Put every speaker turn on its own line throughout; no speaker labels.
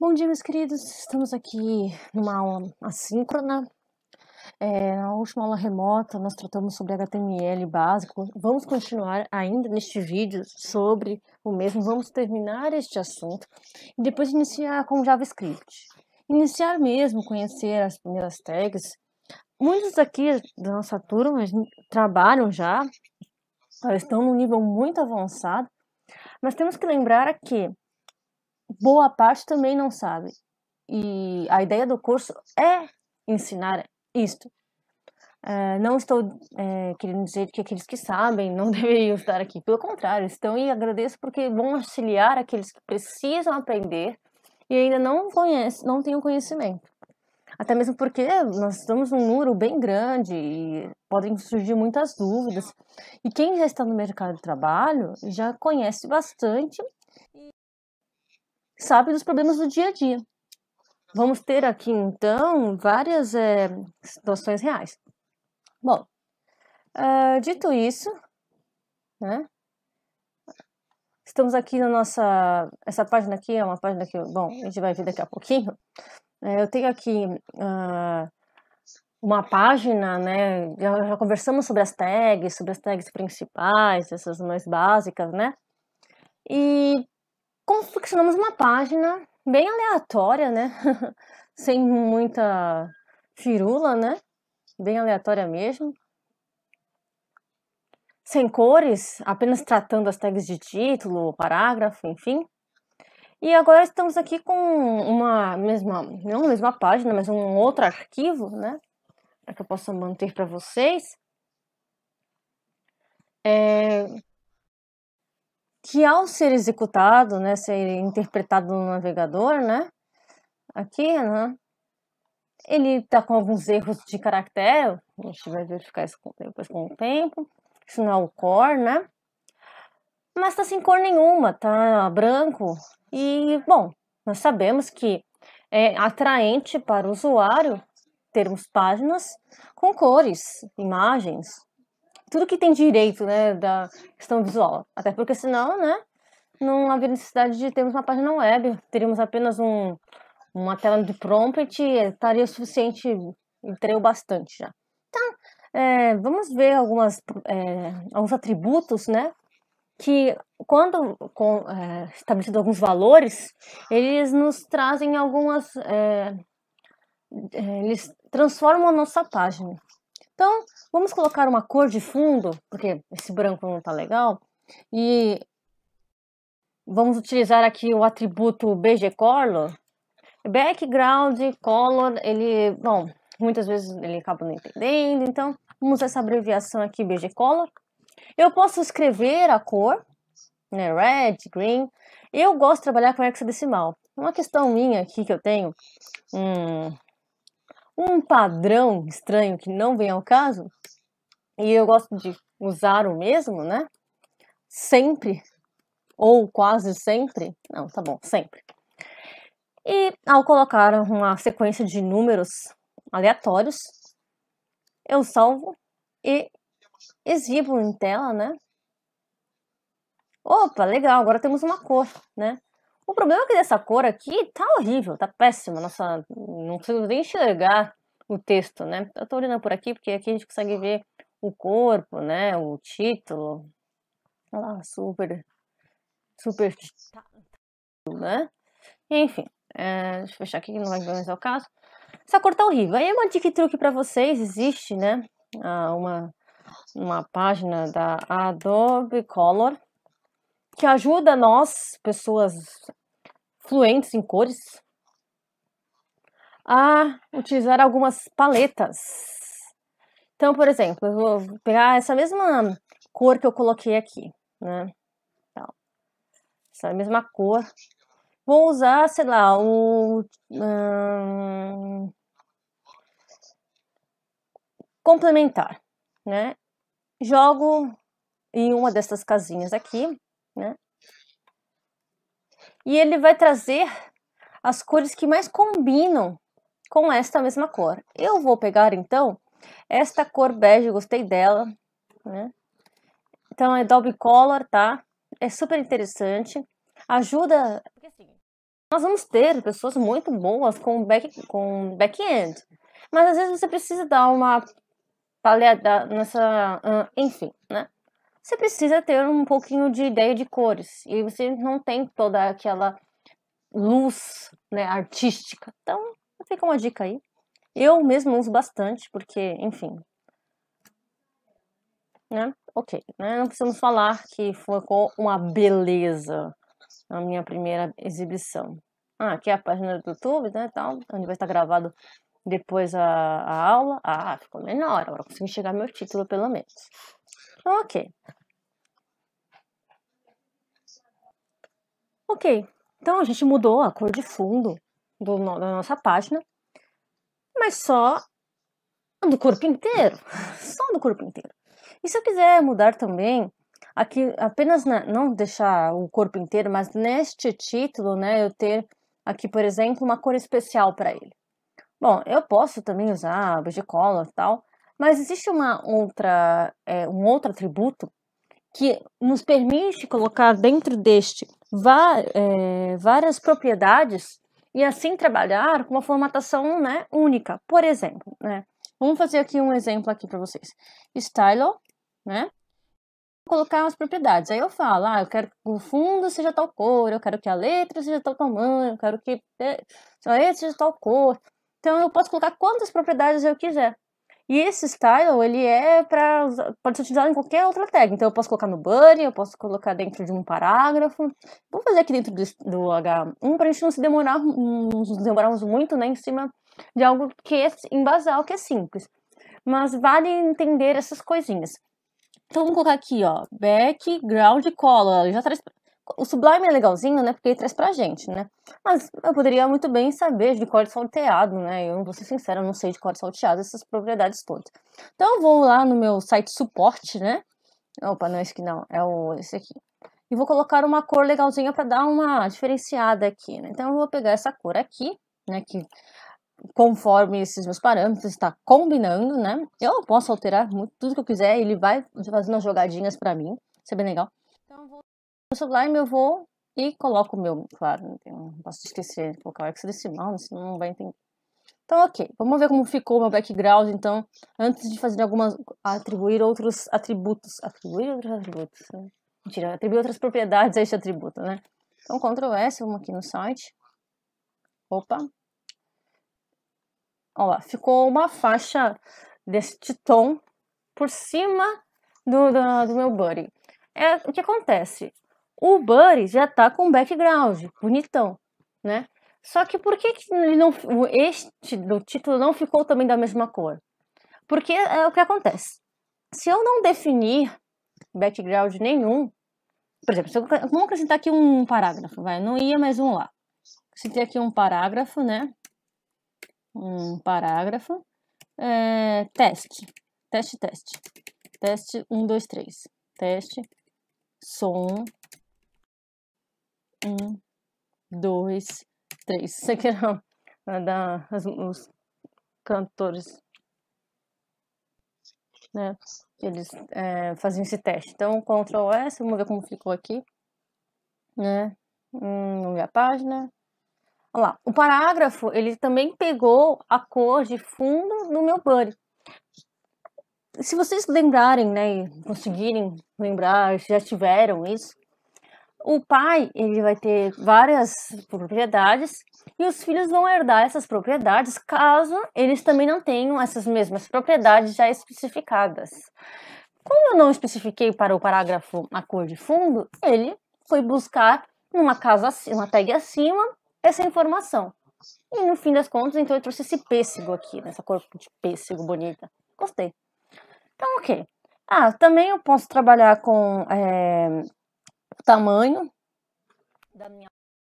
Bom dia, meus queridos. Estamos aqui numa aula assíncrona. É, na última aula remota, nós tratamos sobre HTML básico. Vamos continuar ainda neste vídeo sobre o mesmo. Vamos terminar este assunto e depois iniciar com JavaScript. Iniciar mesmo, conhecer as primeiras tags. Muitos aqui da nossa turma trabalham já, estão num nível muito avançado, mas temos que lembrar que boa parte também não sabe. E a ideia do curso é ensinar isto. É, não estou é, querendo dizer que aqueles que sabem não deveriam estar aqui, pelo contrário, estão e agradeço porque vão auxiliar aqueles que precisam aprender e ainda não conhecem, não têm o conhecimento. Até mesmo porque nós estamos num muro bem grande e podem surgir muitas dúvidas. E quem já está no mercado de trabalho já conhece bastante sabe dos problemas do dia a dia. Vamos ter aqui, então, várias é, situações reais. Bom, uh, dito isso, né, estamos aqui na nossa. Essa página aqui é uma página que, bom, a gente vai ver daqui a pouquinho. É, eu tenho aqui uh, uma página, né? Já, já, conversamos sobre as tags, sobre as tags principais, essas mais básicas, né? E confeccionamos uma página bem aleatória, né? Sem muita firula, né? Bem aleatória mesmo. Sem cores, apenas tratando as tags de título, parágrafo, enfim. E agora estamos aqui com uma mesma, não a mesma página, mas um outro arquivo, né? Para que eu possa manter para vocês. É, que ao ser executado, né, ser interpretado no navegador, né, aqui, né, ele está com alguns erros de caractere, a gente vai verificar isso depois com o tempo, isso não é o core, né, mas está sem cor nenhuma, tá branco, e, bom, nós sabemos que é atraente para o usuário termos páginas com cores, imagens, tudo que tem direito, né, da questão visual. Até porque senão, né, não haveria necessidade de termos uma página web, teríamos apenas um, uma tela de prompt, estaria suficiente, entrei o bastante já. Então, é, vamos ver algumas, é, alguns atributos, né, que quando com, é, estabelecidos alguns valores, eles nos trazem algumas, é, é, eles transformam a nossa página. Então, vamos colocar uma cor de fundo, porque esse branco não está legal, e vamos utilizar aqui o atributo BG Color. Background Color, ele, bom, muitas vezes ele acaba não entendendo, então vamos essa abreviação aqui BG Color. Eu posso escrever a cor, né, red, green. Eu gosto de trabalhar com hexadecimal. Uma questão minha aqui que eu tenho, hum, um padrão estranho que não vem ao caso, e eu gosto de usar o mesmo, né? Sempre, ou quase sempre, não, tá bom, sempre. E ao colocar uma sequência de números aleatórios, eu salvo e exibo em tela, né? Opa, legal, agora temos uma cor, né? O problema é que dessa cor aqui tá horrível, tá péssima. Nossa, não consigo nem enxergar o texto, né? Eu tô olhando por aqui porque aqui a gente consegue ver o corpo, né? O título. Olha lá, super. Super. Né? Enfim, é, deixa eu fechar aqui que não vai mais o caso. Essa cor tá horrível. Aí uma dica truque pra vocês: existe, né? Ah, uma, uma página da Adobe Color que ajuda nós, pessoas fluentes em cores, a utilizar algumas paletas. Então, por exemplo, eu vou pegar essa mesma cor que eu coloquei aqui, né? Então, essa mesma cor. Vou usar, sei lá, o... complementar, né? Jogo em uma dessas casinhas aqui, né? e ele vai trazer as cores que mais combinam com esta mesma cor. Eu vou pegar então esta cor bege, gostei dela, né? Então é double color, tá? É super interessante, ajuda. Assim, nós vamos ter pessoas muito boas com back com back-end, mas às vezes você precisa dar uma paleada nessa, ah, enfim, né? você precisa ter um pouquinho de ideia de cores. E você não tem toda aquela luz né, artística. Então, fica uma dica aí. Eu mesmo uso bastante, porque, enfim. Né? Ok. Né? Não precisamos falar que ficou uma beleza na minha primeira exibição. Ah, aqui é a página do YouTube, né? Tal, onde vai estar gravado depois a, a aula. Ah, ficou menor. Agora consigo enxergar meu título, pelo menos. Ok. Ok, então a gente mudou a cor de fundo do, da nossa página, mas só do corpo inteiro, só do corpo inteiro. E se eu quiser mudar também, aqui apenas na, né, não deixar o corpo inteiro, mas neste título, né, eu ter aqui, por exemplo, uma cor especial para ele. Bom, eu posso também usar a Color e tal, mas existe uma outra, é, um outro atributo que nos permite colocar dentro deste é, várias propriedades e assim trabalhar com uma formatação né, única. Por exemplo, né, vamos fazer aqui um exemplo aqui para vocês. Stylo, né? colocar as propriedades. Aí eu falo, ah, eu quero que o fundo seja tal cor, eu quero que a letra seja tal tamanho, eu quero que a é, letra seja tal cor. Então eu posso colocar quantas propriedades eu quiser. E esse style, ele é para pode ser utilizado em qualquer outra tag. Então eu posso colocar no bunny, eu posso colocar dentro de um parágrafo. Vou fazer aqui dentro do, do H1 para a gente não se demorar, não demorarmos muito né, em cima de algo que é em basal, que é simples. Mas vale entender essas coisinhas. Então vamos colocar aqui, ó, background color. Já traz o Sublime é legalzinho, né? Porque ele traz pra gente, né? Mas eu poderia muito bem saber de cor salteado, né? Eu vou ser sincera, eu não sei de cor salteado, essas propriedades todas. Então eu vou lá no meu site suporte, né? Opa, não é esse aqui não, é o, esse aqui. E vou colocar uma cor legalzinha para dar uma diferenciada aqui, né? Então eu vou pegar essa cor aqui, né? Que conforme esses meus parâmetros está combinando, né? Eu posso alterar tudo que eu quiser, ele vai fazendo as jogadinhas para mim, isso é bem legal no Sublime e vou e coloco o meu, claro, não, posso esquecer de colocar o hexadecimal, senão não vai entender. Então, ok, vamos ver como ficou o meu background, então, antes de fazer algumas, atribuir outros atributos, atribuir outros atributos, né? mentira, atribuir outras propriedades a este atributo, né? Então, Ctrl S, vamos aqui no site, opa, Ó lá, ficou uma faixa deste tom por cima do, do, do meu body. É, o que acontece? O Buddy já tá com background, bonitão, né? Só que por que, que não, este do título não ficou também da mesma cor? Porque é o que acontece. Se eu não definir background nenhum, por exemplo, eu, vamos acrescentar aqui um parágrafo, vai, não ia mais um lá. Acrescentei aqui um parágrafo, né? Um parágrafo. É, teste, teste, teste. Teste 1, 2, 3. Teste, som, dois, três. Isso aqui era uma, as, os cantores, né? Eles é, faziam esse teste. Então, Ctrl S, vamos ver como ficou aqui, né? Hum, vamos ver a página. Olha lá, o parágrafo, ele também pegou a cor de fundo do meu body. Se vocês lembrarem, né, e conseguirem lembrar, se já tiveram isso, o pai ele vai ter várias propriedades e os filhos vão herdar essas propriedades caso eles também não tenham essas mesmas propriedades já especificadas. Como eu não especifiquei para o parágrafo a cor de fundo, ele foi buscar numa casa, uma tag acima, essa informação. E no fim das contas, então eu trouxe esse pêssego aqui, nessa né, cor de pêssego bonita. Gostei. Então, ok. Ah, também eu posso trabalhar com é, o tamanho da minha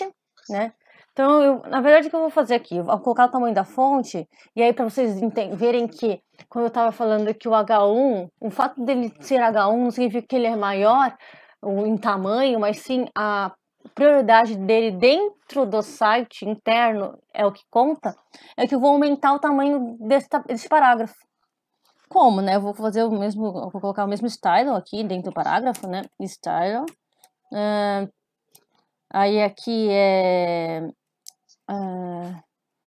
fonte, né? Então, eu, na verdade, o que eu vou fazer aqui? Eu vou colocar o tamanho da fonte, e aí para vocês verem que, quando eu estava falando que o H1, o fato dele ser H1 não significa que ele é maior em tamanho, mas sim a prioridade dele dentro do site interno é o que conta, é que eu vou aumentar o tamanho desse, desse parágrafo. Como, né? Eu vou fazer o mesmo, vou colocar o mesmo style aqui dentro do parágrafo, né? Style Uh, aí aqui é. Uh,